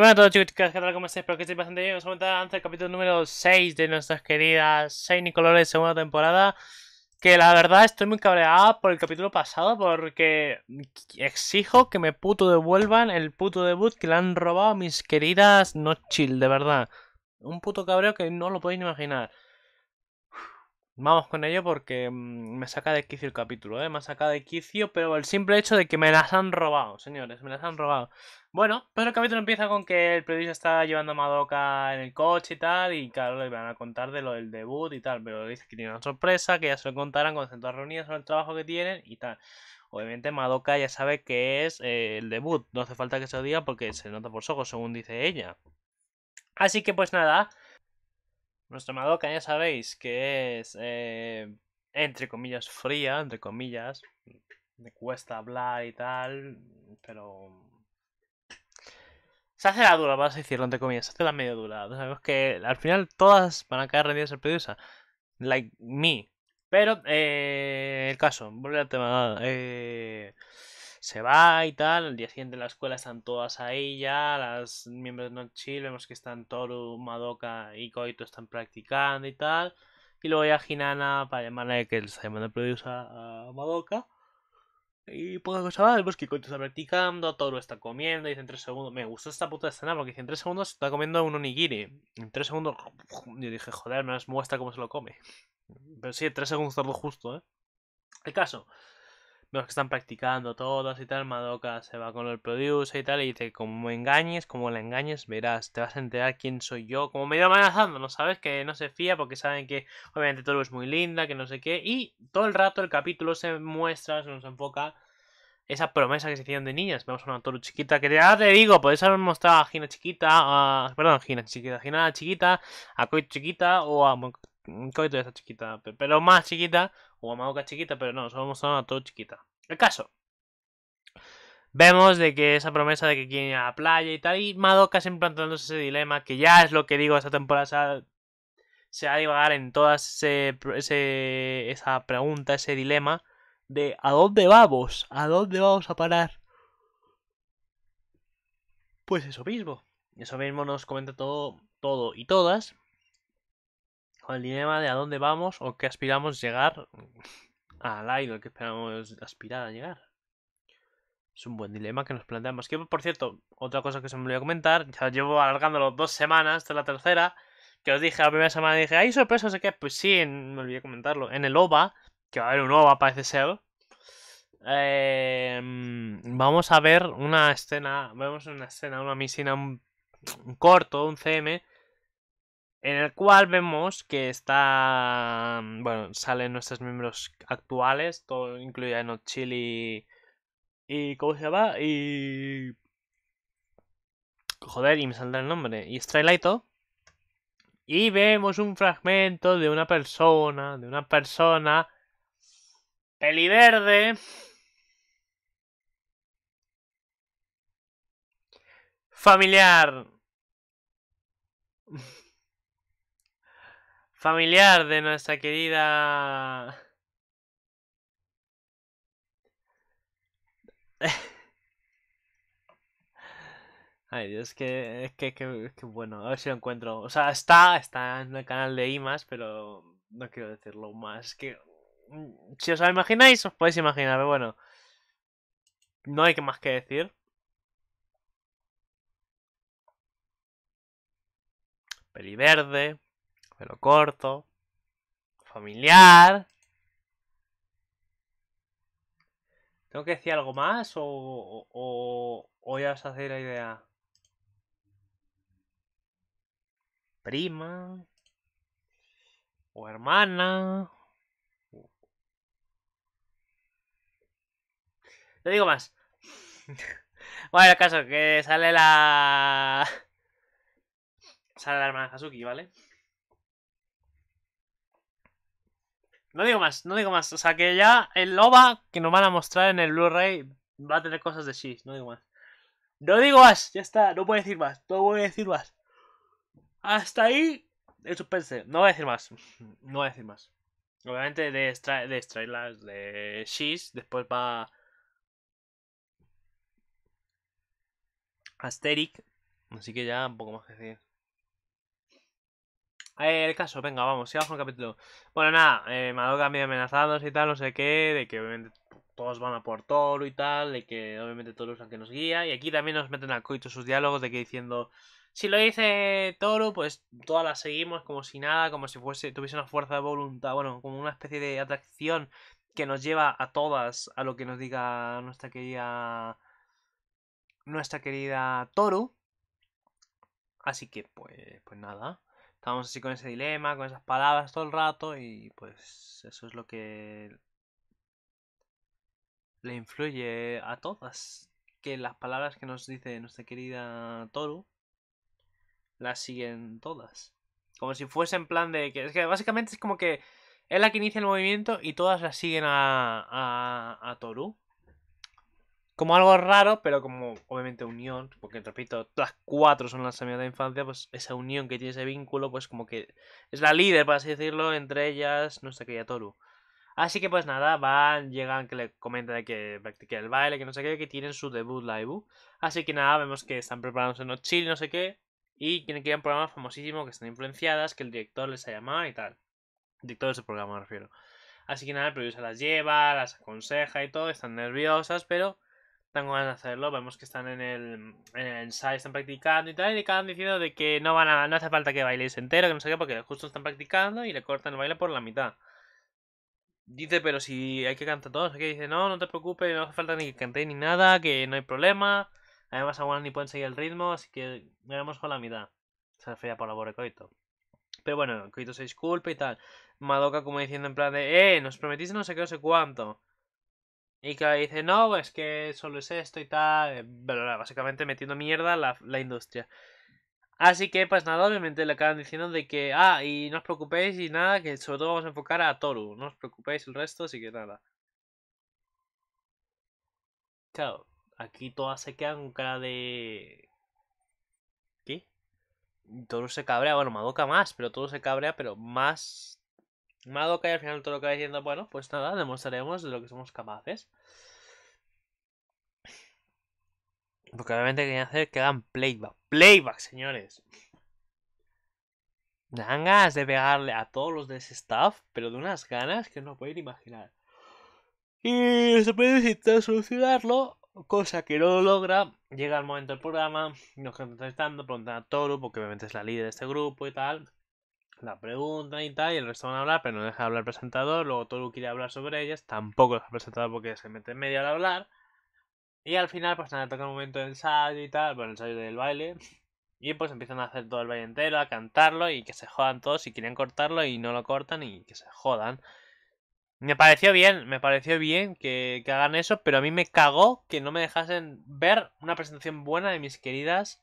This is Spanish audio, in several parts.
Muy a todos chicos, ¿qué tal? ¿Cómo estáis? Espero que estéis bastante bien. Vamos a comentar antes el capítulo número 6 de nuestras queridas 6 Nicolores segunda temporada. Que la verdad estoy muy cabreada por el capítulo pasado porque exijo que me puto devuelvan el puto debut que le han robado mis queridas No Chill, de verdad. Un puto cabreo que no lo podéis ni imaginar. Vamos con ello porque mm, me saca de quicio el capítulo, ¿eh? Me saca de quicio, pero el simple hecho de que me las han robado, señores, me las han robado. Bueno, pues el capítulo empieza con que el periodista está llevando a Madoka en el coche y tal, y claro, le van a contar de lo del debut y tal, pero dice que tiene una sorpresa, que ya se lo contarán con estén todas reunidas sobre el trabajo que tienen y tal. Obviamente Madoka ya sabe que es eh, el debut, no hace falta que se lo diga porque se nota por ojos, según dice ella. Así que pues nada, nuestra Madoka ya sabéis que es, eh, entre comillas, fría, entre comillas, me cuesta hablar y tal, pero se hace la dura, vas a decirlo entre comillas, se hace la medio dura. Sabemos que al final todas van a caer rendidas al periodista. Like me. Pero, eh, el caso, volver al tema. Eh, se va y tal, el día siguiente en la escuela están todas ahí ya, las miembros de Nochi, vemos que están Toru, Madoka y Koito están practicando y tal. Y luego ya Hinana, para llamarle que el llamando el producer a Madoka, y poca cosa más, pues que está practicando, todo lo está comiendo, dice en tres segundos, me gustó esta puta escena porque dice en tres segundos está comiendo un onigiri, en tres segundos, yo dije, joder, me muestra cómo se lo come, pero sí, en tres segundos lo justo, ¿eh? El caso, los que están practicando todas y tal. Madoka se va con el producer y tal. Y dice: Como me engañes, como la engañes, verás, te vas a enterar quién soy yo. Como medio amenazando, ¿no sabes? Que no se fía porque saben que obviamente todo es muy linda, que no sé qué. Y todo el rato el capítulo se muestra, se nos enfoca. Esa promesa que se hicieron de niñas. Vemos a una Toru chiquita que ya te digo, podéis haber mostrado a Gina chiquita, a. Perdón, Gina chiquita, Gina chiquita, a Koi chiquita o a Koi esa chiquita, pero más chiquita, o a Madoka chiquita, pero no, solo mostrado a todo chiquita. El caso. Vemos de que esa promesa de que quieren ir a la playa y tal, y Madoka siempre planteándose ese dilema, que ya es lo que digo, esta temporada se ha, a divagar en toda ese, esa pregunta, ese dilema de ¿a dónde vamos? ¿A dónde vamos a parar? Pues eso mismo. Eso mismo nos comenta todo, todo y todas. Con el dilema de a dónde vamos o qué aspiramos llegar al idol que esperamos aspirar a llegar. Es un buen dilema que nos planteamos. Que, por cierto, otra cosa que se me olvidó comentar, ya llevo alargándolo dos semanas, esta es la tercera, que os dije la primera semana, dije, ¡ay, sorpresa! sé qué? Pues sí, me olvidé comentarlo. En el OVA, que va a haber un OVA, parece ser, em, vamos a ver una escena, vemos una escena, una misina un corto, un CM, en el cual vemos que está, bueno, salen nuestros miembros actuales, todo incluida en y ¿cómo se llama? Y joder, y me saldrá el nombre, y Straylighto. Y vemos un fragmento de una persona, de una persona peliverde familiar familiar de nuestra querida... Ay, Dios, que, que, bueno, a ver si lo encuentro. O sea, está, está en el canal de IMAS, pero no quiero decirlo más. Que mm, si os imagináis, os podéis imaginar, pero bueno. No hay más que decir. Peli verde lo corto, familiar. ¿Tengo que decir algo más o, o, ya os hacéis la idea? Prima. O hermana. No digo más. bueno, el caso que sale la... Sale la hermana Kazuki ¿vale? No digo más, no digo más. O sea, que ya el Loba, que nos van a mostrar en el Blu-ray va a tener cosas de Shish, no digo más. No digo más, ya está, no puedo decir más, no voy a decir más. Hasta ahí el suspense, no voy a decir más, no voy a decir más. Obviamente de, de trailers de después va Asteric, así que ya un poco más que decir el caso, venga, vamos, sigamos con el capítulo. Bueno, nada, eh, Madoka medio amenazados y tal, no sé qué, de que obviamente todos van a por Toro y tal, de que obviamente Toro es el que nos guía. Y aquí también nos meten a coito sus diálogos de que diciendo, si lo dice Toro, pues todas las seguimos como si nada, como si fuese, tuviese una fuerza de voluntad, bueno, como una especie de atracción que nos lleva a todas a lo que nos diga nuestra querida... Nuestra querida Toru. Así que, pues, pues nada. Estamos así con ese dilema, con esas palabras todo el rato y pues eso es lo que le influye a todas. Que las palabras que nos dice nuestra querida Toru las siguen todas. Como si fuese en plan de que... Es que básicamente es como que es la que inicia el movimiento y todas las siguen a, a, a Toru como algo raro, pero como obviamente unión, porque repito, las cuatro son las amigas de infancia, pues esa unión que tiene ese vínculo, pues como que es la líder, por así decirlo, entre ellas nuestra querida Toru. Así que pues nada, van, llegan, que le comentan que practique el baile, que no sé qué, que tienen su debut live. Así que nada, vemos que están preparándose en los no sé qué, y tienen que ir a un programa famosísimo, que están influenciadas, que el director les ha llamado y tal. director de ese programa me refiero. Así que nada, el se las lleva, las aconseja y todo, están nerviosas, pero tengo ganas de hacerlo. Vemos que están en el, en el ensayo, están practicando y tal, y acaban diciendo de que no van a, no hace falta que bailéis entero, que no sé qué, porque justo están practicando y le cortan el baile por la mitad. Dice, pero si hay que cantar todos, aquí dice, no, no te preocupes, no hace falta ni que cantéis ni nada, que no hay problema. Además, aún ni pueden seguir el ritmo, así que ganamos con la mitad. Se refería por la de Coito. Pero bueno, Coito se disculpa y tal. Madoka como diciendo en plan de, eh, nos prometiste no sé qué, no sé cuánto. Y que dice, no, es que solo es esto y tal. Eh, básicamente metiendo mierda la, la industria. Así que, pues nada, obviamente le acaban diciendo de que, ah, y no os preocupéis y nada, que sobre todo vamos a enfocar a Toru. No os preocupéis el resto, así que nada. Claro, aquí todas se quedan con cara de... ¿Qué? Toru se cabrea, bueno, Madoka más, pero Toru se cabrea, pero más Madoka que al final todo lo que va diciendo, bueno, pues nada, demostraremos de lo que somos capaces. Porque obviamente quieren hacer que dan playback. Playback, señores. Dan ganas de pegarle a todos los de ese staff, pero de unas ganas que no pueden imaginar. Y se puede intentar solucionarlo, cosa que no lo logra. Llega el momento del programa, nos contestando, preguntan a Toru, porque obviamente es la líder de este grupo y tal la pregunta y tal, y el resto van a hablar, pero no deja hablar el presentador, luego Toru quiere hablar sobre ellas, tampoco deja el presentador porque se mete en medio al hablar, y al final pues nada, toca un momento del ensayo y tal, bueno, ensayo del baile, y pues empiezan a hacer todo el baile entero, a cantarlo, y que se jodan todos, y quieren cortarlo y no lo cortan, y que se jodan. Me pareció bien, me pareció bien que, hagan eso, pero a mí me cagó que no me dejasen ver una presentación buena de mis queridas,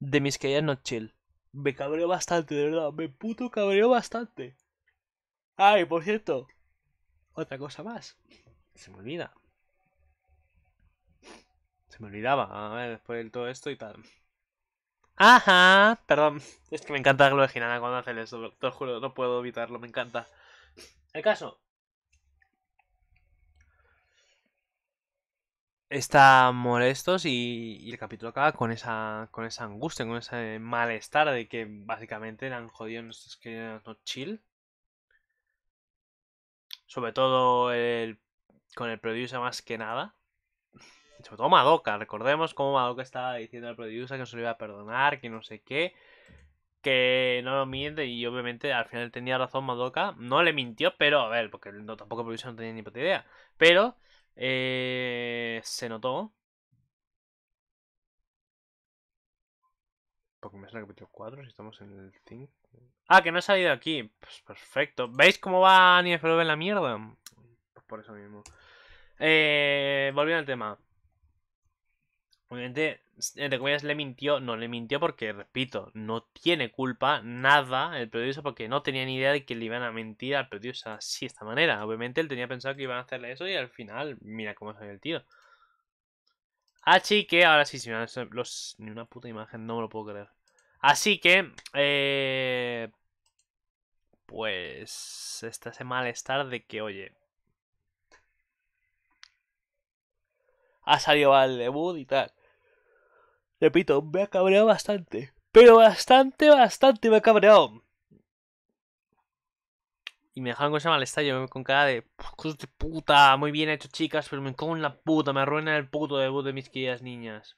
de mis queridas no chill me cabreó bastante, de verdad. Me puto cabreó bastante. Ay, por cierto. Otra cosa más. Se me olvida. Se me olvidaba. A ver, después de todo esto y tal. Ajá. Perdón. Es que me encanta la gloria cuando hacen eso. Te lo juro, no puedo evitarlo. Me encanta. El caso. está molestos y, el capítulo acaba con esa, con esa angustia, con ese malestar de que básicamente eran jodidos nuestros queridos no chill. Sobre todo el, con el producer más que nada. Sobre todo Madoka, recordemos cómo Madoka estaba diciendo al producer que no se lo iba a perdonar, que no sé qué, que no lo miente y obviamente al final tenía razón Madoka, no le mintió, pero a ver, porque tampoco el producer no tenía ni puta idea, pero eh, se notó. Porque me sale capítulo 4, si estamos en el 5. Ah, que no ha salido aquí. Pues perfecto. ¿Veis cómo va Ni en la mierda? Pues por eso mismo. Eh, volviendo al tema. Obviamente, entre comillas, le mintió. No, le mintió porque, repito, no tiene culpa nada el periodista porque no tenía ni idea de que le iban a mentir al periodista así, de esta manera. Obviamente él tenía pensado que iban a hacerle eso y al final, mira cómo salió el tío. Así que, ahora sí, si los, ni una puta imagen, no me lo puedo creer. Así que, eh, pues, está ese malestar de que, oye, ha salido al debut y tal repito, me ha cabreado bastante. Pero bastante, bastante me ha cabreado. Y me dejaron con ese mal estallo, con cara de cosas de puta, muy bien hecho chicas, pero me cago en la puta, me arruina el puto debut de mis queridas niñas.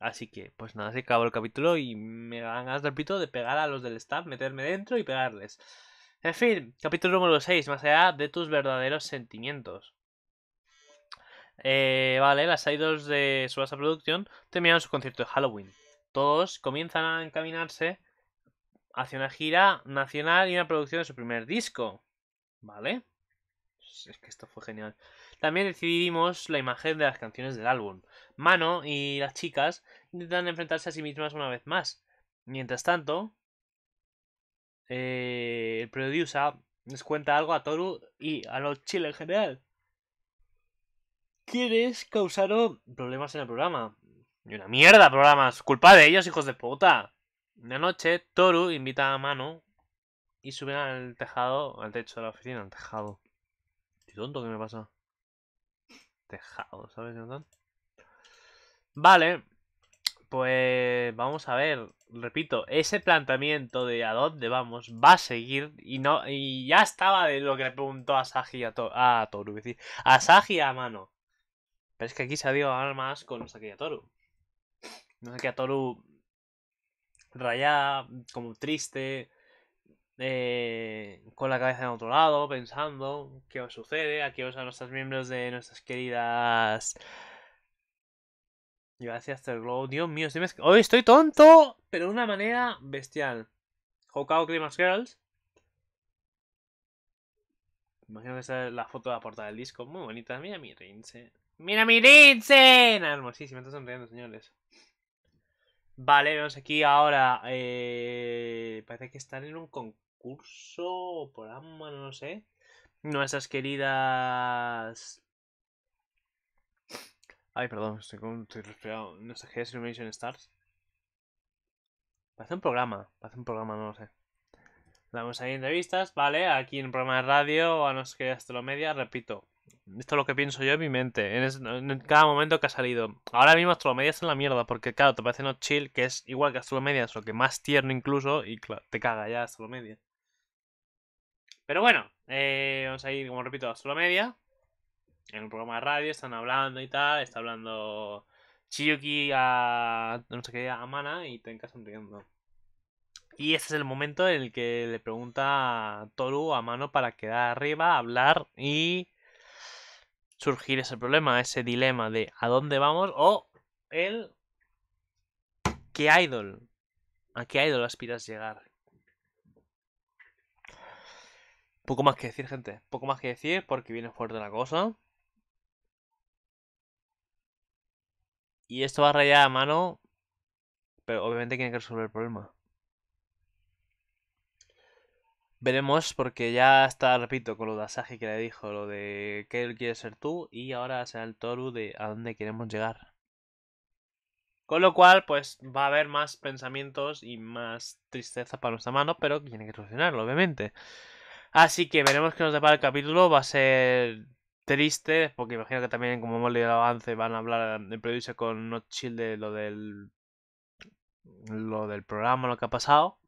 Así que, pues nada, se acabó el capítulo y me dan ganas, repito, de pegar a los del staff, meterme dentro y pegarles. En fin, capítulo número 6, más allá de tus verdaderos sentimientos. Eh, vale, las idols de Subasa Production terminaron su concierto de Halloween. Todos comienzan a encaminarse hacia una gira nacional y una producción de su primer disco. ¿Vale? Pues es que esto fue genial. También decidimos la imagen de las canciones del álbum. Mano y las chicas intentan enfrentarse a sí mismas una vez más. Mientras tanto, eh, el producer les cuenta algo a Toru y a los chiles en general. ¿Quieres causar problemas en el programa. Y una mierda, programas. Culpa de ellos, hijos de puta. Una noche, Toru invita a Mano y suben al tejado, al techo de la oficina, al tejado. Qué tonto que me pasa. Tejado, ¿sabes, Vale, pues vamos a ver. Repito, ese planteamiento de a dónde vamos va a seguir y no y ya estaba de lo que le preguntó a Sagi a, to, a Toru, a Sagi a mano. Pero es que aquí se ha ido ahora más con Sakia Toru. No sé Toru rayada, como triste, eh, con la cabeza en otro lado, pensando qué os sucede. Aquí os a nuestros miembros de nuestras queridas. Yo Terglow. Dios mío, estoy hoy estoy tonto, pero de una manera bestial. Hokao Climax Girls. Imagino que esa es la foto de la portada del disco. Muy bonita. Mira mi Rinse. ¡Mira mi Sí, Ah, me está sonriendo, señores. Vale, vemos aquí ahora. Eh, parece que están en un concurso O programa, no lo sé. Nuestras queridas. Ay, perdón, estoy, con, estoy respirado. Nuestras queridas Illumination Stars. Parece un programa, parece un programa, no lo sé. Damos ahí entrevistas, vale, aquí en un programa de radio, a nuestras queridas Telomedia, repito, esto es lo que pienso yo en mi mente. En, cada momento que ha salido. Ahora mismo Astromedia está en la mierda. Porque, claro, te parece No Chill, que es igual que Media, es lo que más tierno incluso. Y claro, te caga ya media Pero bueno, eh, vamos a ir, como repito, a media En el programa de radio están hablando y tal. Está hablando Chiyuki a No sé qué, a Mana y Tenka sonriendo. Y ese es el momento en el que le pregunta a Toru a mano para quedar arriba, hablar y surgir ese problema, ese dilema de a dónde vamos o el qué idol, a qué idol aspiras llegar. Poco más que decir, gente. Poco más que decir porque viene fuerte la cosa. Y esto va a rayar a mano. Pero obviamente tiene que resolver el problema. Veremos, porque ya está, repito, con lo de Asahi que le dijo, lo de que él quiere ser tú, y ahora será el Toru de a dónde queremos llegar. Con lo cual, pues va a haber más pensamientos y más tristeza para nuestra mano, pero tiene que solucionarlo, obviamente. Así que veremos qué nos depara el capítulo, va a ser triste, porque imagino que también, como hemos leído avance, van a hablar de producer con no Chill de lo del, lo del programa, lo que ha pasado.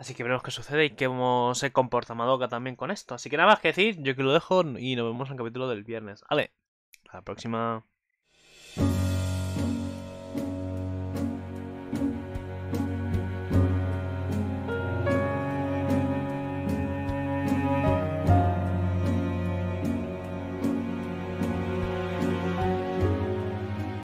Así que veremos qué sucede y cómo se comporta Madoka también con esto. Así que nada más que decir, yo que lo dejo y nos vemos en el capítulo del viernes. Vale, a la próxima.